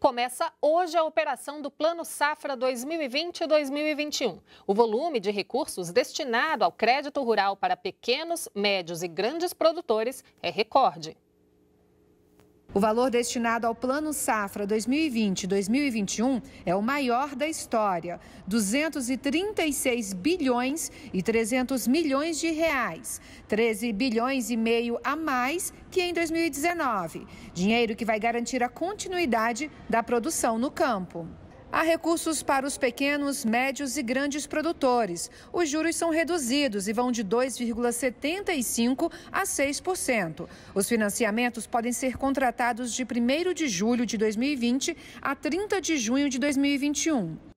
Começa hoje a operação do Plano Safra 2020-2021. O volume de recursos destinado ao crédito rural para pequenos, médios e grandes produtores é recorde. O valor destinado ao Plano Safra 2020-2021 é o maior da história, 236 bilhões e 300 milhões de reais, 13 bilhões e meio a mais que em 2019, dinheiro que vai garantir a continuidade da produção no campo. Há recursos para os pequenos, médios e grandes produtores. Os juros são reduzidos e vão de 2,75% a 6%. Os financiamentos podem ser contratados de 1 de julho de 2020 a 30 de junho de 2021.